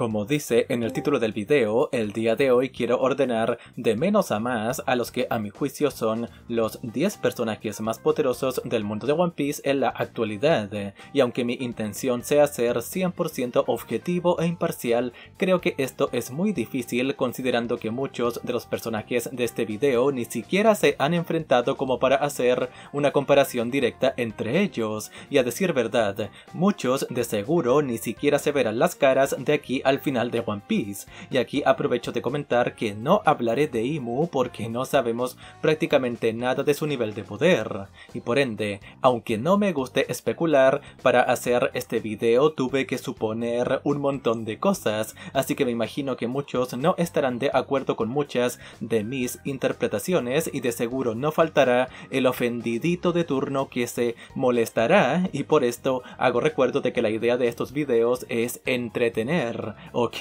Como dice en el título del video, el día de hoy quiero ordenar de menos a más a los que a mi juicio son los 10 personajes más poderosos del mundo de One Piece en la actualidad, y aunque mi intención sea ser 100% objetivo e imparcial, creo que esto es muy difícil considerando que muchos de los personajes de este video ni siquiera se han enfrentado como para hacer una comparación directa entre ellos, y a decir verdad, muchos de seguro ni siquiera se verán las caras de aquí a al final de One Piece. Y aquí aprovecho de comentar que no hablaré de Imu porque no sabemos prácticamente nada de su nivel de poder. Y por ende, aunque no me guste especular, para hacer este video tuve que suponer un montón de cosas, así que me imagino que muchos no estarán de acuerdo con muchas de mis interpretaciones y de seguro no faltará el ofendidito de turno que se molestará y por esto hago recuerdo de que la idea de estos videos es entretener, ¿ok?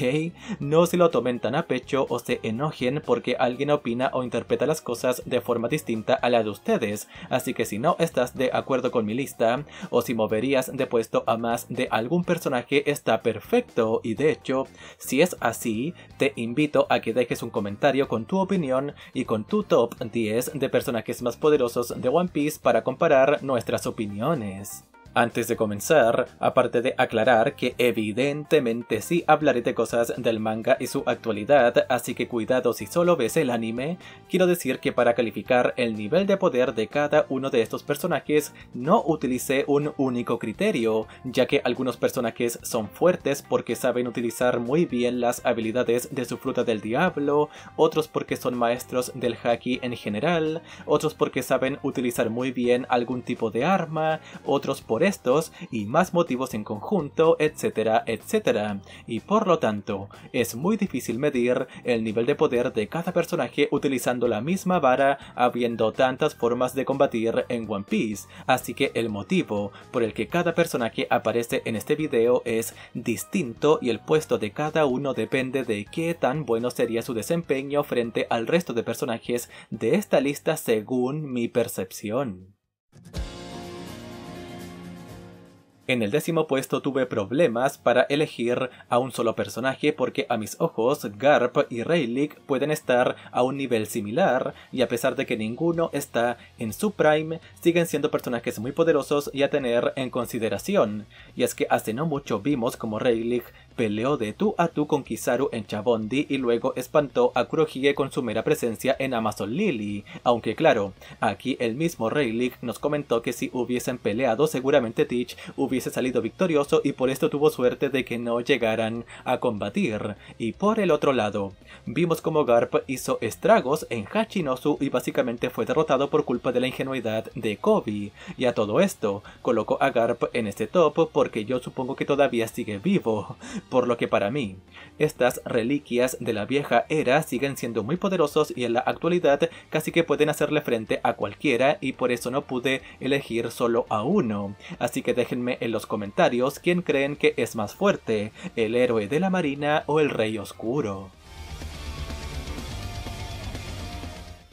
No se lo tomen tan a pecho o se enojen porque alguien opina o interpreta las cosas de forma distinta a la de ustedes, así que si no estás de acuerdo con mi lista, o si moverías de puesto a más de algún personaje está perfecto, y de hecho, si es así, te invito a que dejes un comentario con tu opinión y con tu top 10 de personajes más poderosos de One Piece para comparar nuestras opiniones. Antes de comenzar, aparte de aclarar que evidentemente sí hablaré de cosas del manga y su actualidad, así que cuidado si solo ves el anime, quiero decir que para calificar el nivel de poder de cada uno de estos personajes no utilicé un único criterio, ya que algunos personajes son fuertes porque saben utilizar muy bien las habilidades de su fruta del diablo, otros porque son maestros del haki en general, otros porque saben utilizar muy bien algún tipo de arma, otros por y más motivos en conjunto, etcétera, etcétera, y por lo tanto, es muy difícil medir el nivel de poder de cada personaje utilizando la misma vara, habiendo tantas formas de combatir en One Piece, así que el motivo por el que cada personaje aparece en este video es distinto y el puesto de cada uno depende de qué tan bueno sería su desempeño frente al resto de personajes de esta lista según mi percepción. En el décimo puesto tuve problemas para elegir a un solo personaje porque a mis ojos Garp y Rayleigh pueden estar a un nivel similar y a pesar de que ninguno está en su prime, siguen siendo personajes muy poderosos y a tener en consideración. Y es que hace no mucho vimos como Rayleigh peleó de tú a tú con Kizaru en Chabondi y luego espantó a Kurohige con su mera presencia en Amazon Lily. Aunque claro, aquí el mismo Rayleigh nos comentó que si hubiesen peleado seguramente Teach hubiese salido victorioso y por esto tuvo suerte de que no llegaran a combatir. Y por el otro lado, vimos como Garp hizo estragos en Hachinosu y básicamente fue derrotado por culpa de la ingenuidad de Kobe. Y a todo esto, colocó a Garp en este top porque yo supongo que todavía sigue vivo por lo que para mí, estas reliquias de la vieja era siguen siendo muy poderosos y en la actualidad casi que pueden hacerle frente a cualquiera y por eso no pude elegir solo a uno. Así que déjenme en los comentarios quién creen que es más fuerte, el héroe de la marina o el rey oscuro.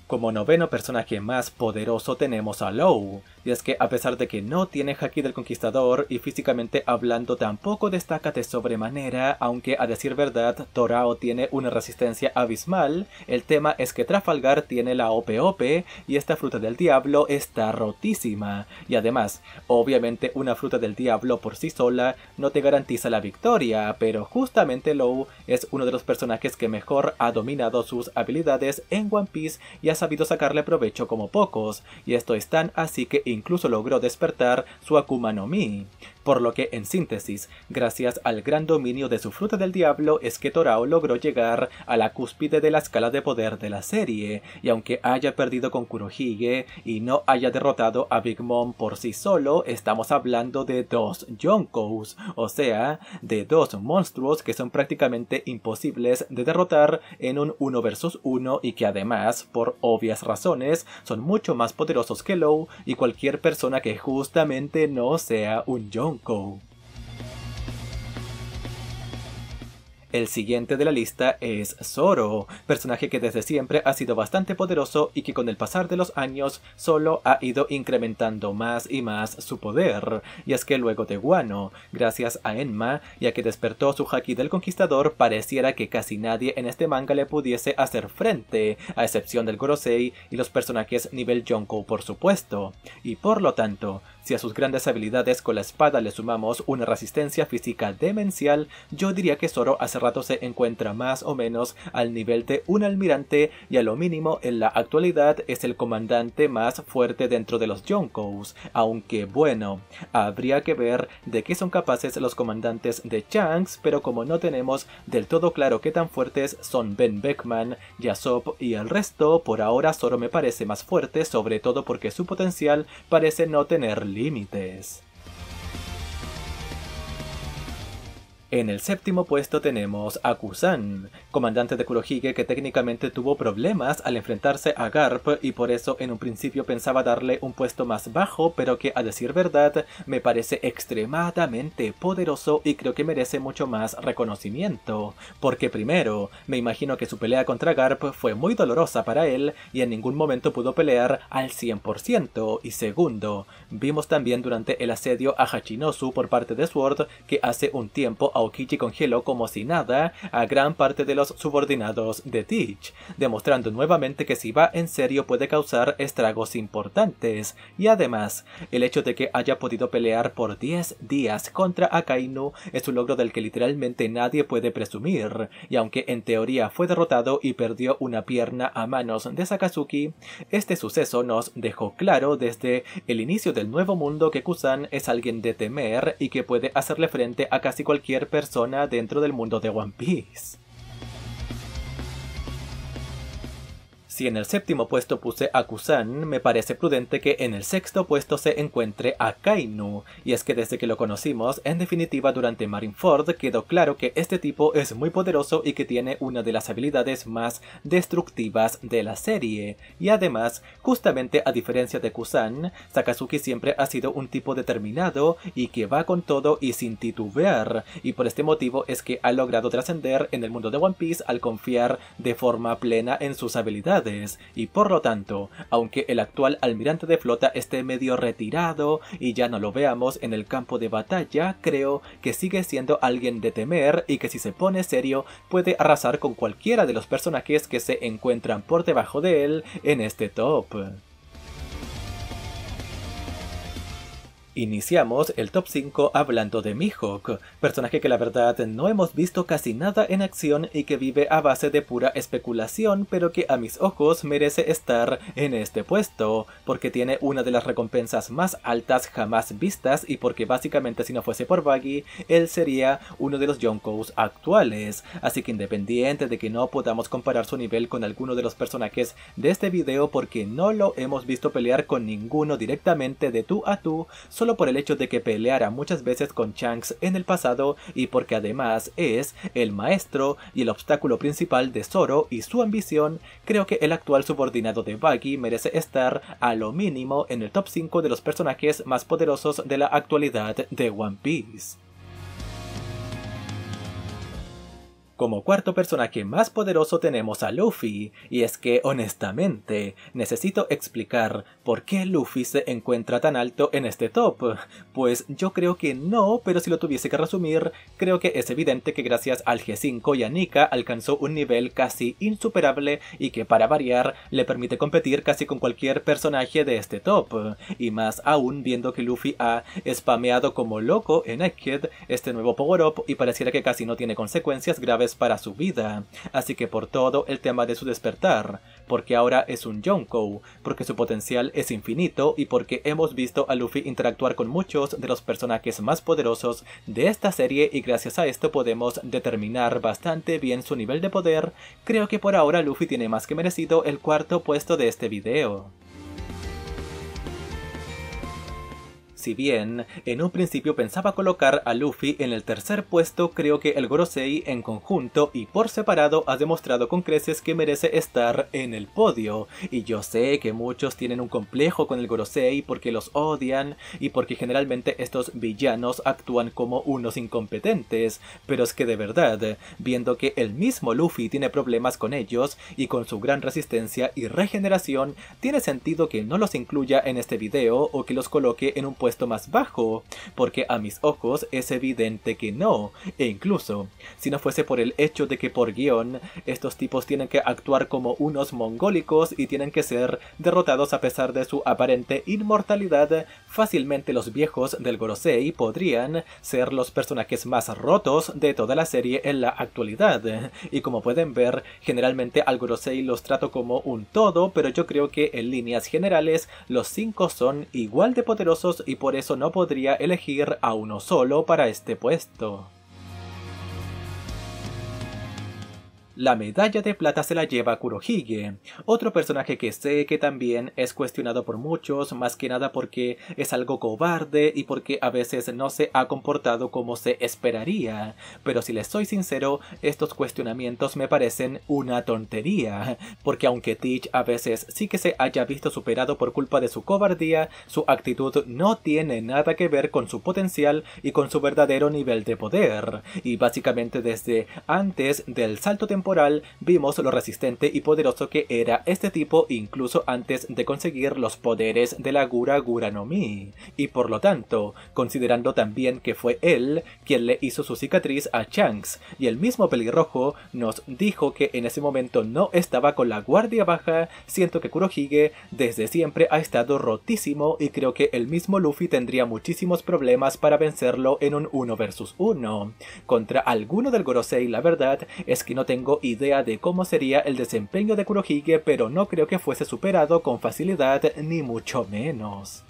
Como noveno personaje más poderoso tenemos a Low, y es que a pesar de que no tiene Haki del Conquistador y físicamente hablando tampoco destaca de sobremanera, aunque a decir verdad Torao tiene una resistencia abismal, el tema es que Trafalgar tiene la Ope y esta fruta del diablo está rotísima. Y además, obviamente una fruta del diablo por sí sola no te garantiza la victoria, pero justamente Low es uno de los personajes que mejor ha dominado sus habilidades en One Piece y ha sabido sacarle provecho como pocos, y esto es tan así que incluso logró despertar su Akuma no Mi, por lo que en síntesis, gracias al gran dominio de su fruta del diablo es que Torao logró llegar a la cúspide de la escala de poder de la serie, y aunque haya perdido con Kurohige y no haya derrotado a Big Mom por sí solo, estamos hablando de dos Yonkous, o sea, de dos monstruos que son prácticamente imposibles de derrotar en un 1 vs 1 y que además, por obvias razones, son mucho más poderosos que Low y cualquier persona que justamente no sea un Yonkou. El siguiente de la lista es Zoro, personaje que desde siempre ha sido bastante poderoso y que con el pasar de los años solo ha ido incrementando más y más su poder. Y es que luego de Guano, gracias a Enma ya que despertó su haki del conquistador, pareciera que casi nadie en este manga le pudiese hacer frente, a excepción del Gorosei y los personajes nivel Jonko, por supuesto. Y por lo tanto, si a sus grandes habilidades con la espada le sumamos una resistencia física demencial, yo diría que Zoro hace rato se encuentra más o menos al nivel de un almirante y a lo mínimo en la actualidad es el comandante más fuerte dentro de los Yonkous, aunque bueno, habría que ver de qué son capaces los comandantes de Shanks, pero como no tenemos del todo claro qué tan fuertes son Ben Beckman, Yasop y el resto, por ahora Zoro me parece más fuerte, sobre todo porque su potencial parece no tener límites. En el séptimo puesto tenemos a Kusan, comandante de Kurohige que técnicamente tuvo problemas al enfrentarse a Garp y por eso en un principio pensaba darle un puesto más bajo, pero que a decir verdad me parece extremadamente poderoso y creo que merece mucho más reconocimiento. Porque primero, me imagino que su pelea contra Garp fue muy dolorosa para él y en ningún momento pudo pelear al 100%. Y segundo, vimos también durante el asedio a Hachinosu por parte de Sword que hace un tiempo Aokichi congeló como si nada a gran parte de los subordinados de Teach, demostrando nuevamente que si va en serio puede causar estragos importantes, y además, el hecho de que haya podido pelear por 10 días contra Akainu es un logro del que literalmente nadie puede presumir, y aunque en teoría fue derrotado y perdió una pierna a manos de Sakazuki, este suceso nos dejó claro desde el inicio del nuevo mundo que Kusan es alguien de temer y que puede hacerle frente a casi cualquier persona dentro del mundo de One Piece. Si en el séptimo puesto puse a Kusan, me parece prudente que en el sexto puesto se encuentre a Kainu, y es que desde que lo conocimos, en definitiva durante Marineford quedó claro que este tipo es muy poderoso y que tiene una de las habilidades más destructivas de la serie, y además, justamente a diferencia de Kusan, Sakazuki siempre ha sido un tipo determinado y que va con todo y sin titubear, y por este motivo es que ha logrado trascender en el mundo de One Piece al confiar de forma plena en sus habilidades y por lo tanto, aunque el actual almirante de flota esté medio retirado y ya no lo veamos en el campo de batalla, creo que sigue siendo alguien de temer y que si se pone serio puede arrasar con cualquiera de los personajes que se encuentran por debajo de él en este top. Iniciamos el top 5 hablando de Mihawk, personaje que la verdad no hemos visto casi nada en acción y que vive a base de pura especulación, pero que a mis ojos merece estar en este puesto, porque tiene una de las recompensas más altas jamás vistas y porque básicamente si no fuese por Baggy, él sería uno de los Yonkous actuales, así que independiente de que no podamos comparar su nivel con alguno de los personajes de este video porque no lo hemos visto pelear con ninguno directamente de tú a tú, solo solo por el hecho de que peleara muchas veces con Shanks en el pasado y porque además es el maestro y el obstáculo principal de Zoro y su ambición, creo que el actual subordinado de Baggy merece estar a lo mínimo en el top 5 de los personajes más poderosos de la actualidad de One Piece. Como cuarto personaje más poderoso tenemos a Luffy, y es que honestamente necesito explicar por qué Luffy se encuentra tan alto en este top. Pues yo creo que no, pero si lo tuviese que resumir, creo que es evidente que gracias al G5 y a Nika alcanzó un nivel casi insuperable y que para variar le permite competir casi con cualquier personaje de este top. Y más aún viendo que Luffy ha spameado como loco en Egghead este nuevo power-up y pareciera que casi no tiene consecuencias graves para su vida, así que por todo el tema de su despertar, porque ahora es un Yonkou, porque su potencial es infinito y porque hemos visto a Luffy interactuar con muchos de los personajes más poderosos de esta serie y gracias a esto podemos determinar bastante bien su nivel de poder, creo que por ahora Luffy tiene más que merecido el cuarto puesto de este video. Si bien, en un principio pensaba colocar a Luffy en el tercer puesto, creo que el Gorosei en conjunto y por separado ha demostrado con creces que merece estar en el podio. Y yo sé que muchos tienen un complejo con el Gorosei porque los odian y porque generalmente estos villanos actúan como unos incompetentes, pero es que de verdad, viendo que el mismo Luffy tiene problemas con ellos y con su gran resistencia y regeneración, tiene sentido que no los incluya en este video o que los coloque en un puesto más bajo, porque a mis ojos es evidente que no, e incluso, si no fuese por el hecho de que por guión, estos tipos tienen que actuar como unos mongólicos y tienen que ser derrotados a pesar de su aparente inmortalidad, fácilmente los viejos del Gorosei podrían ser los personajes más rotos de toda la serie en la actualidad, y como pueden ver, generalmente al Gorosei los trato como un todo, pero yo creo que en líneas generales los cinco son igual de poderosos y y por eso no podría elegir a uno solo para este puesto. La medalla de plata se la lleva Kurohige, otro personaje que sé que también es cuestionado por muchos, más que nada porque es algo cobarde y porque a veces no se ha comportado como se esperaría. Pero si les soy sincero, estos cuestionamientos me parecen una tontería, porque aunque Teach a veces sí que se haya visto superado por culpa de su cobardía, su actitud no tiene nada que ver con su potencial y con su verdadero nivel de poder. Y básicamente desde antes del salto temporal vimos lo resistente y poderoso que era este tipo incluso antes de conseguir los poderes de la Gura Guranomi, y por lo tanto, considerando también que fue él quien le hizo su cicatriz a Shanks, y el mismo pelirrojo nos dijo que en ese momento no estaba con la guardia baja, siento que Kurohige desde siempre ha estado rotísimo y creo que el mismo Luffy tendría muchísimos problemas para vencerlo en un 1 vs 1. Contra alguno del Gorosei la verdad es que no tengo idea de cómo sería el desempeño de Kurohige, pero no creo que fuese superado con facilidad ni mucho menos.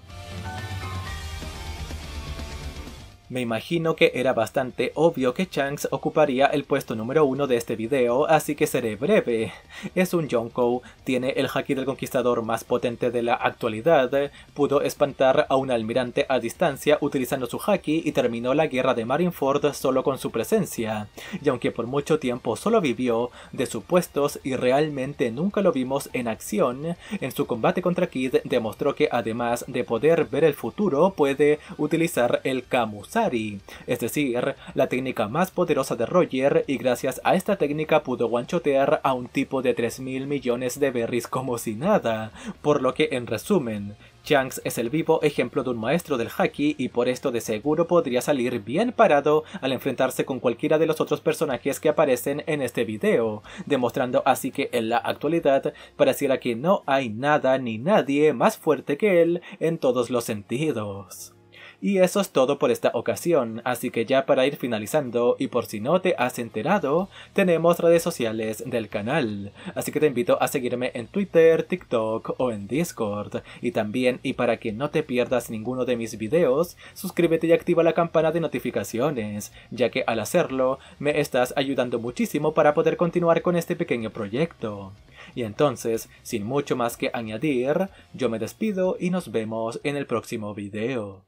Me imagino que era bastante obvio que Shanks ocuparía el puesto número uno de este video, así que seré breve. Es un Jonko, tiene el haki del conquistador más potente de la actualidad, pudo espantar a un almirante a distancia utilizando su haki y terminó la guerra de Marineford solo con su presencia. Y aunque por mucho tiempo solo vivió de supuestos y realmente nunca lo vimos en acción, en su combate contra Kid demostró que además de poder ver el futuro, puede utilizar el Kamusai es decir, la técnica más poderosa de Roger y gracias a esta técnica pudo guanchotear a un tipo de 3.000 millones de berries como si nada, por lo que en resumen, Chanks es el vivo ejemplo de un maestro del haki y por esto de seguro podría salir bien parado al enfrentarse con cualquiera de los otros personajes que aparecen en este video, demostrando así que en la actualidad pareciera que no hay nada ni nadie más fuerte que él en todos los sentidos. Y eso es todo por esta ocasión, así que ya para ir finalizando y por si no te has enterado, tenemos redes sociales del canal, así que te invito a seguirme en Twitter, TikTok o en Discord. Y también, y para que no te pierdas ninguno de mis videos, suscríbete y activa la campana de notificaciones, ya que al hacerlo me estás ayudando muchísimo para poder continuar con este pequeño proyecto. Y entonces, sin mucho más que añadir, yo me despido y nos vemos en el próximo video.